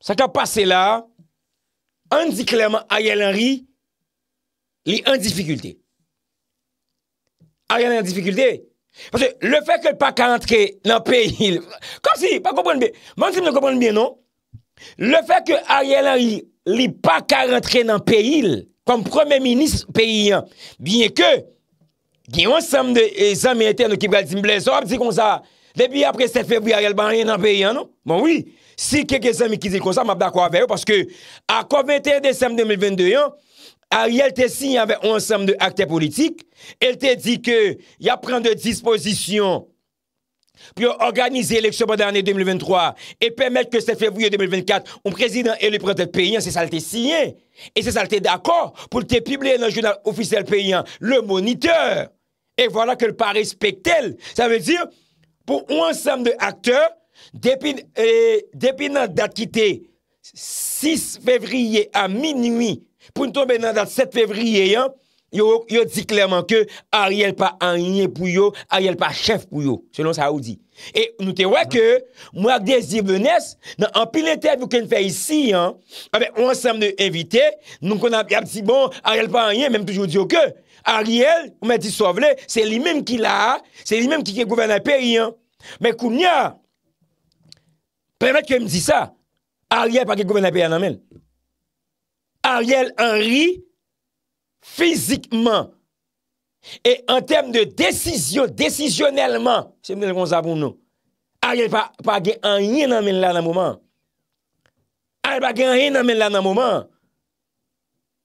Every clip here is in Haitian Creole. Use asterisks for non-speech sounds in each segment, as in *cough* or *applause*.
sa ka pase la, an di klerman Ariel Henry li an difikulte. Ariel Henry an difikulte. Pase, le fek ke pa ka rentre nan peyil, *laughs* kom si, pa komponne bi, man si mnen komponne bi, non? Le fek ke Ariel Henry li pa ka rentre nan peyil, kom premier ministre peyil, biye ke, gen yon sam de, e zan meyte an nou ki baltim blen so, ap di kon sa, debi apre 7 febu, Ariel ban rien nan peyil, non? Bon, wii, Si quelques amis qui disent comme ça, je d'accord avec eux parce que, à 21 décembre 2022, hein, Ariel te signé avec un ensemble d'acteurs politiques. Elle te dit que y a prendre de dispositions pour organiser l'élection pendant l'année 2023 et permettre que c'est février 2024, un président élu président payant, c'est ça le signé. Et c'est ça d'accord pour te publier dans le journal officiel payant, le moniteur. Et voilà que le pas respecte. Ça veut dire, pour un ensemble d'acteurs, Eh, depi nan dat ki te 6 fevriye A min nwi Poun tombe nan dat 7 fevriye Yo di klerman ke Ariel pa anye pou yo Ariel pa chef pou yo Selon saoudi E nou te wak ke Mwak desi de nes Nan anpil etèp Ou ken fè isi Ou ansem de evite Nou kon ap si bon Ariel pa anye Mwen toujou di yo ke Ariel Ou men di sovle Se li menm ki la Se li menm ki kè gouverna pe Men koun nye Permet ke m di sa. Ariel pa ge goven api anamen. Ariel anri fizikman. E an tem de desisyon, desisyonelman. Se m de kon zavoun nou. Ariel pa ge anri anamen la nan mouman. Ariel pa ge anri anamen la nan mouman.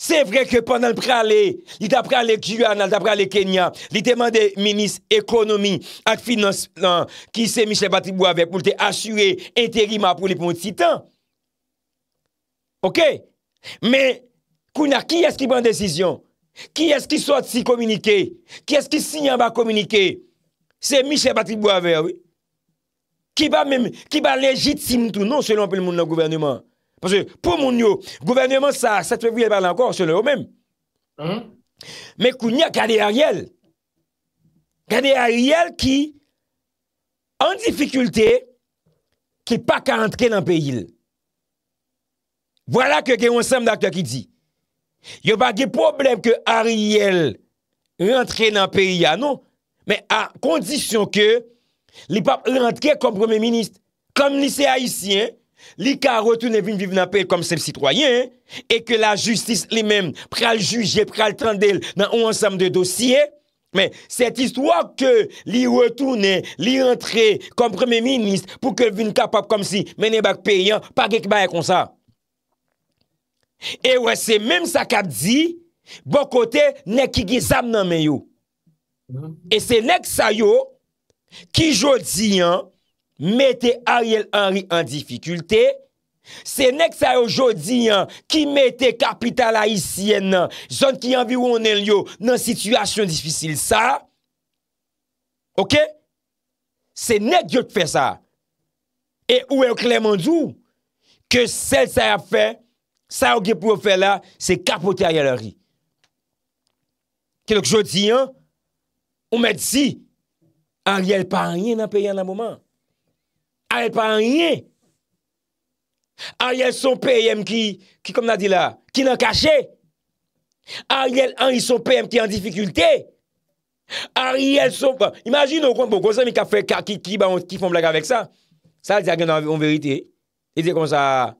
Se vre ke pandan prale, li tap prale Kywana, li tap prale Kenya, li temande minis ekonomi ak finansman non, ki se Michel Batibouave pou te asywe enterima pou li pou moun titan. Ok? Me, kouna, ki eski ban desisyon? Ki eski sot si komunike? Ki eski si yon ba komunike? Se Michel Batibouave, ki ba legitime tou non selon pou l moun nan gouvernement. Pou moun yo, gouvernement sa, sa twe pou yel parle ankor, se lè ou mèm. Mè kou nye kade Ariel. Kade Ariel ki, an difikultè, ki pa ka antre nan peyil. Vwala ke gen yon sem d'aktya ki di. Yo pa gen problem ke Ariel rentre nan peyil ya, ah, non. Mè a kondisyon ke li pa rentre kon prome minist, kon lise haisyen, li ka retoune vin viv nan pe kom se sitroyen, e ke la justis li men, pre al juje, pre al tendel, nan ou ansam de dosye, men, set istwa ke li retoune, li entre kom premi minis, pou ke vin kapap kom si, men e bak pe, e wese men sa kap di, bokote, ne ki gizam nan men yo, mm-hmm. e se nek sa yo, ki jodi an, mette Ariel Henry an dificulte, se nek sa yo jodi an, ki mette kapital a isi en nan, zon ki anvi ou an en liyo, nan situasyon difisil sa, ok, se nek yot fe sa, e ou e klemandou, ke sel sa ya fe, sa yo ge pou fe la, se kapote Ariel Henry, ke lak jodi an, ou mette si, Ariel pa an yon an pe yon an mouman, Ariel pas rien. Ariel son PM qui, qui comme on a dit là, qui l'a caché. Ariel Henry son PM qui est en difficulté. Ariel son... Imagine, au compte, bon, ça, qui fait, qui, qui, bah, qui font blague avec ça. Ça, c'est en vérité. Il dit comme ça,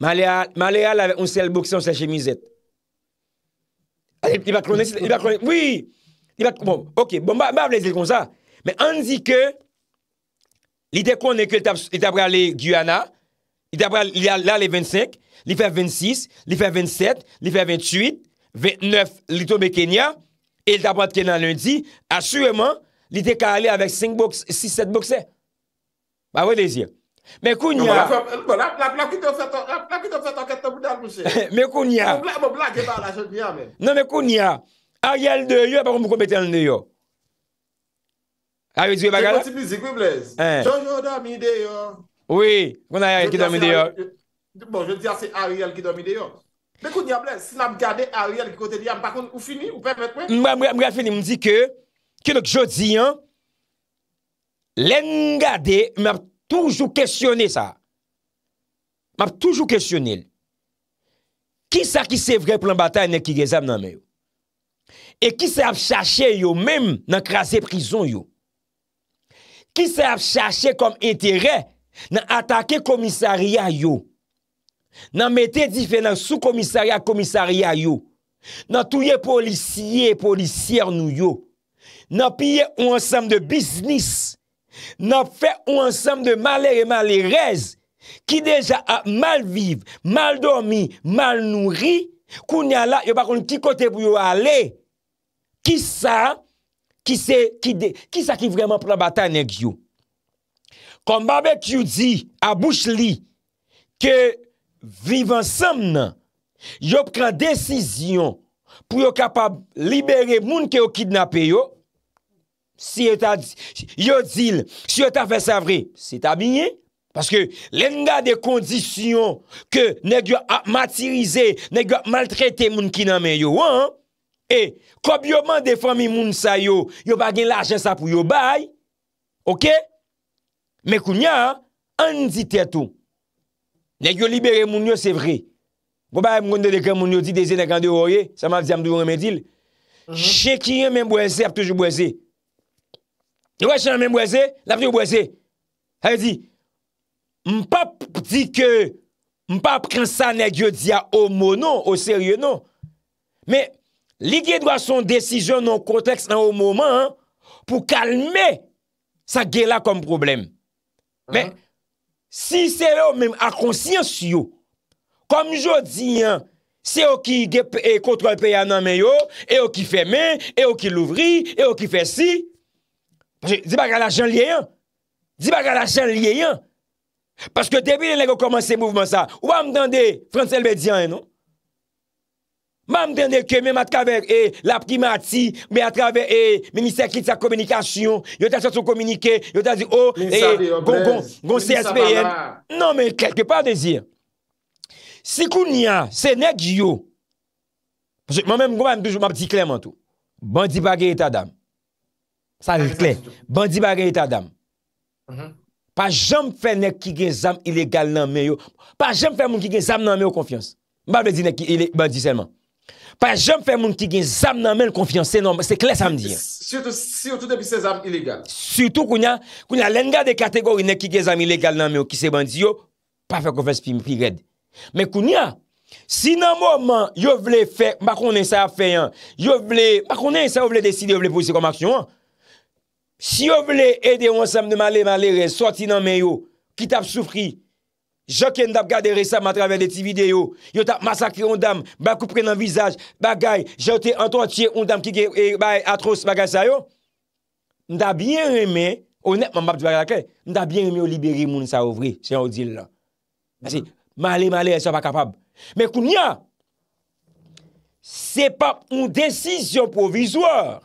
Maléal avec un seul boxe, on seul chemisette. Il va cloner, il va cloner. Oui! Il va, bon, ok, bon, bah, bah, comme ça. Mais on dit que Li de konen ke li tabra le Guiana, li tabra la le 25, li fe 26, li fe 27, li fe 28, 29, li tobe Kenya, e li tabra kenan lundi, asureman, li de ka ale avek 5 box, 6, 7 boxe. Ba we le zi. Men koun ya. Non, la plakite ou seton, la plakite ou seton ket te boudan moushe. Men koun ya. Moun blak, moun blak, jen pa la jen koun ya men. Non men koun ya. A yel de yo, apakou mou komete an le yo yo. A rèdou e bagal? E konti mizi kwe plez? Jojo do amide yo. Eh. Oui. Kou nan a rèdou ki do amide yo? Bon, je di a se Ariel ki do amide yo. Mè kou ni ap le? Si nan m gade Ariel ki kote di, am bakoun ou fini? Ou pè mè pè? Mè mou reafini. Mou di ke, ki lòk jodi, len gade, mè ap toujou kèsyonè sa. Mè ap toujou kèsyonè. Ki sa ki se vre plen batay ne ki gèzab nan mè yo? E ki sa ap chache yo, mèm nan krasè prison yo? Ki sa ap chache kom entere nan atake komisariya yo? Nan mette di fe nan sou komisariya komisariya yo? Nan touye polisye, polisyer nou yo? Nan piye ou ansam de bisnis? Nan fe ou ansam de male e male rez? Ki deja ap mal vive, mal dormi, mal nouri? Kounya la, yo bakon ki kote pou yo ale? Ki sa ap? Ki sa ki vreman pran batay neg yo? Kon babek yo di, a bouch li, ke vivan sam nan, yo pran desisyon pou yo kapab liberi moun ki yo kidnap yo, si yo ta fesavre, si ta bine, paske len ga de kondisyon ke neg yo matirize, neg yo maltrate moun ki nan men yo, wan, E, kop yo man defan mi moun sa yo, yo pa gen lache sa pou yo bay, okey? Mè kou nyan, an di tè tou. Nèk yo libere moun yo, se vre. Moun yo di dezen, nèk an de woye, seman di amdou ou remedil. Mhm. Che ki yon mè mwese, ap toujou mwese. Yo wè chan mè mwese, ap toujou mwese. Mpap di ke, mpap prinsan nèk yo di ya o moun nou, o serye nou. Mè, Li gye dwa son desijon nou kontekst nan ou mouman, pou kalme sa gye la kom problem. Men, si se yo mèm a konsyans yo, kom jo diyan, se yo ki kontrol peya nan men yo, e yo ki fè men, e yo ki louvri, e yo ki fè si, di ba gala chan liyeyan? Di ba gala chan liyeyan? Paske debi le lego komanse mouvman sa, ou ba mtande franselbe diyan en nou? Mè am den de kè mè mat kavère e la primati, mè atrave e mini-sekri tsa kominikasyon, yon ta sato kominike, yon ta zi o oh, e gong cspn. Nan men krek, kè pa de zi. Si kou ni a, se nek yo, mè mè m wè m di klem an tou, bandi bagè etadam. Sal klè, bandi bagè etadam. Mm-hmm. Pa jem fè nek kikém zam ilegal nan men yo, pa jem fè moun kikém zam nan men yo konfiyans. Mè ban de zi nek bandi sen man. Pa jom fè moun ki gen zam nan men konfianse nan men, se kles am di. Soutou kounya, kounya lenga de kategori ne ki gen zam ilegal nan men yo, ki se bandi yo, pa fè konfes pi red. Me kounya, si nan mouman yo vle fè, bakounen sa fè yan, yo vle, bakounen sa yo vle deside yo vle posi konmaksyon an, si yo vle ede yon zam de male male re, soti nan men yo, ki tap soufri, Jo ke ndap gade resem a travè de ti video, yo tap masakri yon dam, bakou pren nan vizaj, bagay, jote anto antye yon dam ki ge eh, atros bagay sa yo, ndap bien reme, onetman map di bagay la kè, ndap bien reme yo liberi moun sa ouvri, se yon di lò. Disi, male male, se pa kapab. Mè koun ya, se pa moun desisyon provizor,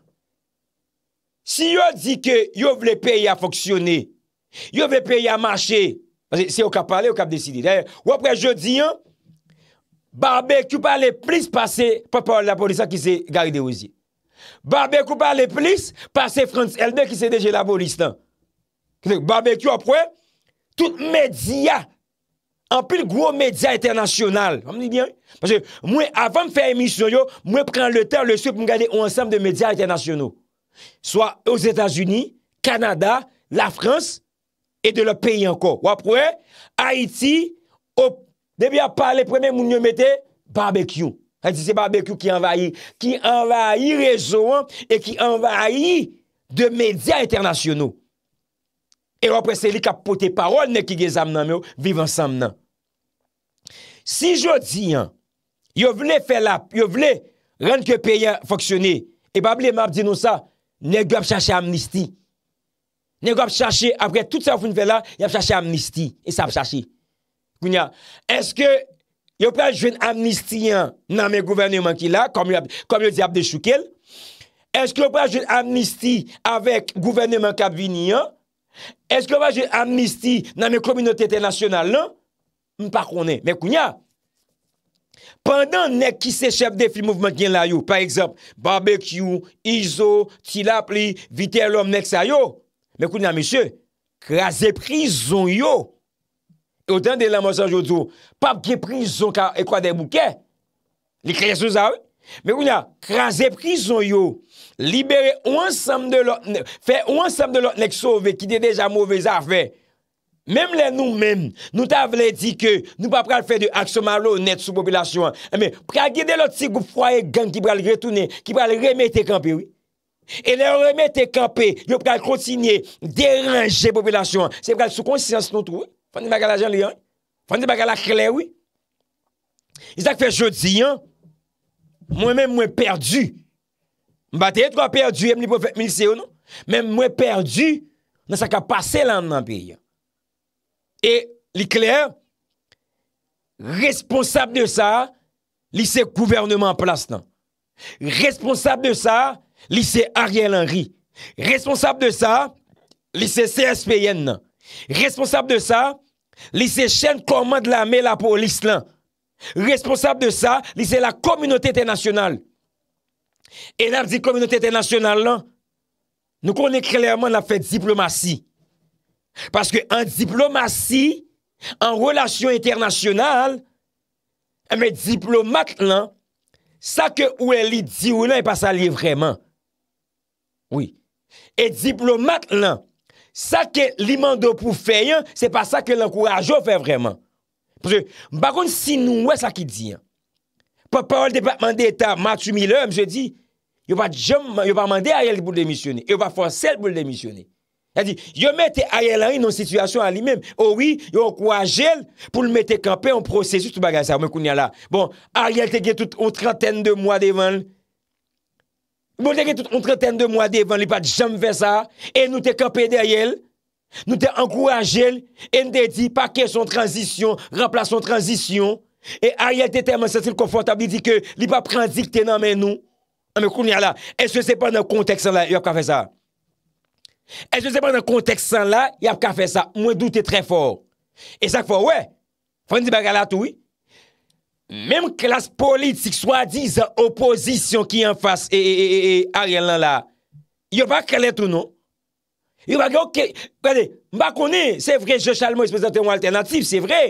si yo di ke yo vle peye a foksyone, yo vle peye a mache, Se yo kap pale, yo kap desidi. Ou apre je diyan, barbekou pa le plis pase, pa pa la polisa ki se gade de ouzi. Barbekou pa le plis, pase frans elbe ki se deje la bolistan. Barbekou apre, tout media, anpil gwo media internasyonal. Fam li diyan? Pase mwen avan m fey emisyon yo, mwen pren le ter le sou pou m gade ou ansam de media internasyonou. Soa ou Etats-Unis, Kanada, la Frans, E de la peyi anko. Wap wè, Haiti, ou, debi ap pale preme moun yo mette, barbecue. Ha di se barbecue ki anvayi, ki anvayi rezoan, e ki anvayi de media internasyonou. E wap wè se li kapote parol ne ki ge zam nan mè ou, viv ansam nan. Si jodi an, yo vle fè lap, yo vle renke peyi an foksyone, e bab li map di nou sa, ne gop chache amnisti. Nè go ap chache, apre tout sa oufoun fè la, y ap chache amnisti, e sa ap chache. Kounya, eske yo pa jwen amnistiyan nan mè gouvernement ki la, kom yo di ap de choukel, eske yo pa jwen amnisti avèk gouvernement kabiniyan, eske yo pa jwen amnisti nan mè krominotete nasyonal lan, m pa konè. Mè kounya, pandan nek ki se chèp defi mouvment gen la yo, par exemple, barbecue, izo, tilap li, vitèlom nek sa yo, Mè koun ya, mè chè, krasè prison yo. O tan de la monsanj yo tou, pap kè prison e kwa de bou kè? Ni kreye sou zavè? Mè koun ya, krasè prison yo, libere ou ansam de lò, fè ou ansam de lò nek sove ki de deja mouvè zavè. Mèm lè nou mèm, nou ta vle di kè, nou pa pral fè de aksomalo net sou popilasyon. Mè kwa gè de lò ti goup fwaye gang ki pral gretounè, ki pral remè te kampè wè. E lè remè te kapè, yo pou kal kontinye, deranje popilasyon, se pou kal sou konsisyans nou trou, fani baga la jen li an, fani baga la kler wè. I zak fè jodi an, mwen mè mwen perdu, mwen batè yè tròa perdu, mwen mwen perdu, nan sa ka pase lan nan pi. E li kler, responsab de sa, li se kouvernement plas nan. Responsab de sa, Li se Ariel Henry Responsable de sa Li se CSPN nan Responsable de sa Li se chen komand la me la polis lan Responsable de sa Li se la Komunote Internasyonal E nan di Komunote Internasyonal lan Nou konen kreleman la fe diplomasi Paske an diplomasi An relasyon internasyonal Ame diplomat lan Sa ke ou el li di ou lan E pa sa li vreman Oui, et diplomat lan, sa ke li mando pou fè yon, se pa sa ke l'encourage ou fè vreman. Prese, mba kon si nou wè sa ki di yon. Pa pa wè l depatman d'Etat, Matthew Miller, mse di, yon pa jom, yon pa mande a yon pou l demisyonè, yon pa fonsel pou l demisyonè. Yon mette a yon lan yon situasyon an li men, owi, yon kwa jel pou l mette kampè yon prosesu tout bagan sa, mwen koun ya la. Bon, a yon te gen tout ou trenten de mwa devan l. Mwen bon, deke tout on trenten de mwa devan, li pa jam ve sa, e nou te kapè de a yel, nou te angrouajel, e nou de di pa kè son transisyon, rempla son transisyon, e a yel te teman sè til konfortabli di ke li pa pran dik tenan men nou, anme koun yala, e se se pan nan konteksan la, yap ka fe sa. E se se pan nan konteksan la, yap ka fe sa, mwen doute tre fòr. E sak fòr, wè, fòr ni bagalat wè. Mem klas politik swadi zoppozisyon ki yon fasyon e, e, e, e a rè lan la. Yo bak kalè tou nou. Yo bak yo ke... Mbakounè, se vre, joshalmou, espèzantè mwen alternatif, se vre...